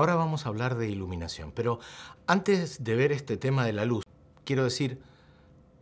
Ahora vamos a hablar de iluminación, pero antes de ver este tema de la luz, quiero decir,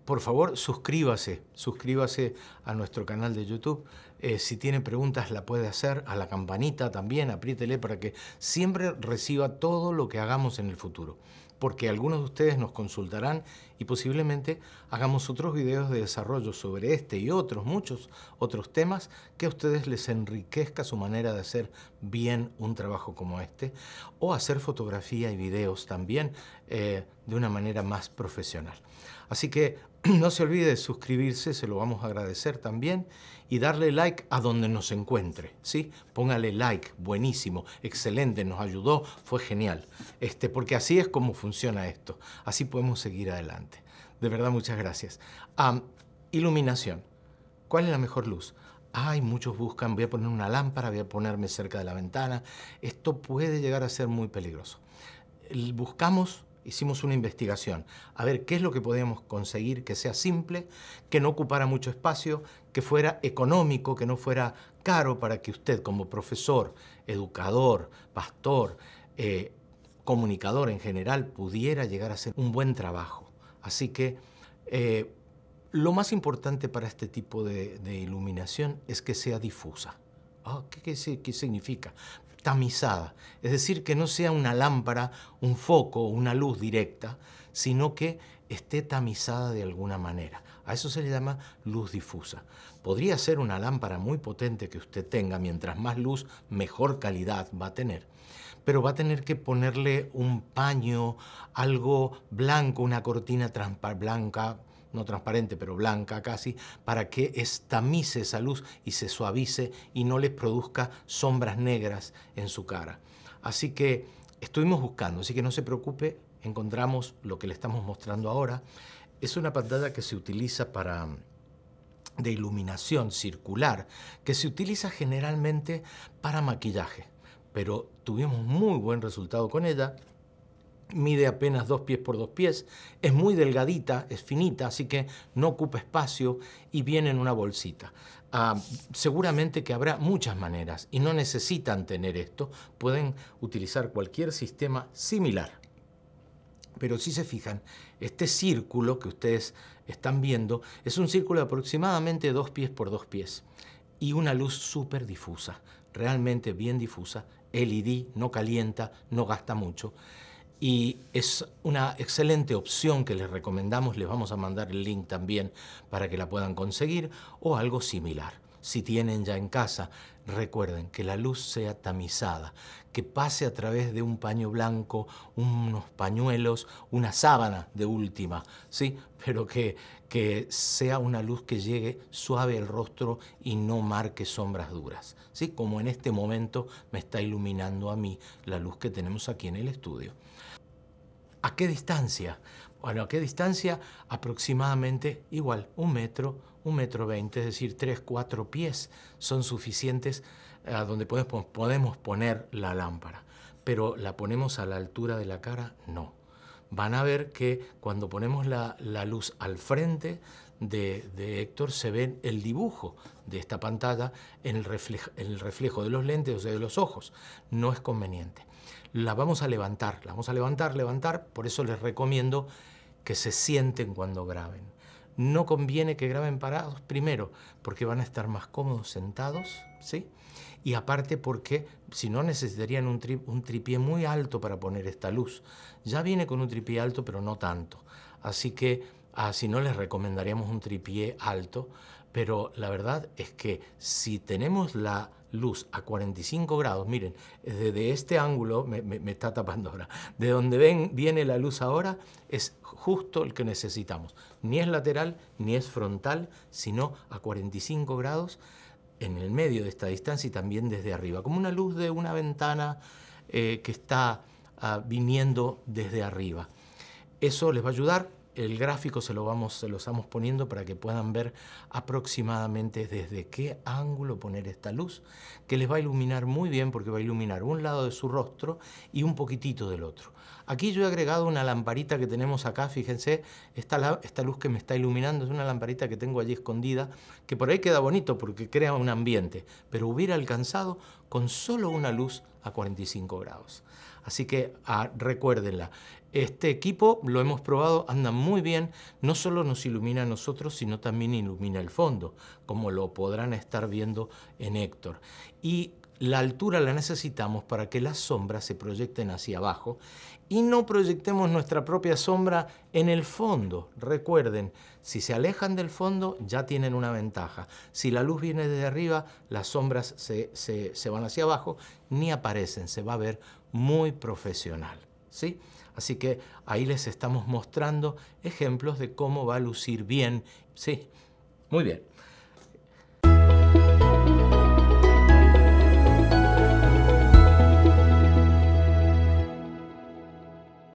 por favor, suscríbase, suscríbase a nuestro canal de YouTube. Eh, si tiene preguntas, la puede hacer, a la campanita también, apriétele para que siempre reciba todo lo que hagamos en el futuro, porque algunos de ustedes nos consultarán y posiblemente hagamos otros videos de desarrollo sobre este y otros, muchos otros temas que a ustedes les enriquezca su manera de hacer bien un trabajo como este o hacer fotografía y videos también eh, de una manera más profesional. Así que no se olvide de suscribirse, se lo vamos a agradecer también y darle like a donde nos encuentre, ¿sí? Póngale like, buenísimo, excelente, nos ayudó, fue genial. Este, porque así es como funciona esto, así podemos seguir adelante. De verdad, muchas gracias. iluminación. ¿Cuál es la mejor luz? Hay muchos buscan, voy a poner una lámpara, voy a ponerme cerca de la ventana. Esto puede llegar a ser muy peligroso. Buscamos, hicimos una investigación, a ver qué es lo que podíamos conseguir que sea simple, que no ocupara mucho espacio, que fuera económico, que no fuera caro para que usted como profesor, educador, pastor, eh, comunicador en general, pudiera llegar a hacer un buen trabajo. Así que eh, lo más importante para este tipo de, iluminación es que sea difusa. Ah, ¿qué, qué significa? Tamizada. Es decir, que no sea una lámpara, un foco, una luz directa, sino que esté tamizada de alguna manera. A eso se le llama luz difusa. Podría ser una lámpara muy potente que usted tenga, mientras más luz, mejor calidad va a tener pero va a tener que ponerle un paño, algo blanco, una cortina blanca, no transparente, pero blanca casi, para que estamice esa luz y se suavice y no les produzca sombras negras en su cara. Así que estuvimos buscando, así que no se preocupe, encontramos lo que le estamos mostrando ahora. Es una pantalla que se utiliza para de iluminación circular, que se utiliza generalmente para maquillaje pero tuvimos muy buen resultado con ella. Mide apenas dos pies por dos pies, es muy delgadita, es finita, así que no ocupa espacio y viene en una bolsita. Ah, seguramente que habrá muchas maneras y no necesitan tener esto, pueden utilizar cualquier sistema similar. Pero si se fijan, este círculo que ustedes están viendo es un círculo de aproximadamente dos pies por dos pies y una luz súper difusa, realmente bien difusa, LED, no calienta, no gasta mucho y es una excelente opción que les recomendamos, les vamos a mandar el link también para que la puedan conseguir o algo similar si tienen ya en casa. Recuerden que la luz sea tamizada, que pase a través de un paño blanco, unos pañuelos, una sábana de última, ¿sí? Pero que, que sea una luz que llegue suave al rostro y no marque sombras duras, ¿sí? Como en este momento me está iluminando a mí la luz que tenemos aquí en el estudio. ¿A qué distancia? Bueno, ¿a qué distancia? Aproximadamente igual, un metro, un metro veinte, es decir, tres, cuatro pies son suficientes eh, a donde podemos, poner la lámpara. Pero la ponemos a la altura de la cara, no. Van a ver que cuando ponemos la, luz al frente de, Héctor se ve el dibujo de esta pantalla en el, reflejo, en el reflejo de los lentes, o sea, de los ojos. No es conveniente la vamos a levantar, la vamos a levantar, levantar, por eso les recomiendo que se sienten cuando graben. No conviene que graben parados primero, porque van a estar más cómodos sentados, ¿sí? Y aparte porque si no necesitarían un, un tripié muy alto para poner esta luz. Ya viene con un tripié alto, pero no tanto. Así que así ah, no les recomendaríamos un tripié alto, pero la verdad es que si tenemos la luz a 45 grados, miren, desde este ángulo me, está tapando ahora, de donde ven, viene la luz ahora es justo el que necesitamos, ni es lateral ni es frontal, sino a 45 grados en el medio de esta distancia y también desde arriba, como una luz de una ventana eh, que está ah, viniendo desde arriba. Eso les va a ayudar el gráfico se lo vamos, se lo estamos poniendo para que puedan ver aproximadamente desde qué ángulo poner esta luz, que les va a iluminar muy bien porque va a iluminar un lado de su rostro y un poquitito del otro. Aquí yo he agregado una lamparita que tenemos acá, fíjense, esta, esta luz que me está iluminando es una lamparita que tengo allí escondida, que por ahí queda bonito porque crea un ambiente, pero hubiera alcanzado con solo una luz a 45 grados. Así que ah, recuérdenla, este equipo lo hemos probado, anda muy bien, no solo nos ilumina a nosotros, sino también ilumina el fondo, como lo podrán estar viendo en Héctor. Y la altura la necesitamos para que las sombras se proyecten hacia abajo y no proyectemos nuestra propia sombra en el fondo. Recuerden, si se alejan del fondo ya tienen una ventaja. Si la luz viene desde arriba, las sombras se, se van hacia abajo, ni aparecen, se va a ver muy profesional. ¿sí? Así que ahí les estamos mostrando ejemplos de cómo va a lucir bien. Sí, muy bien.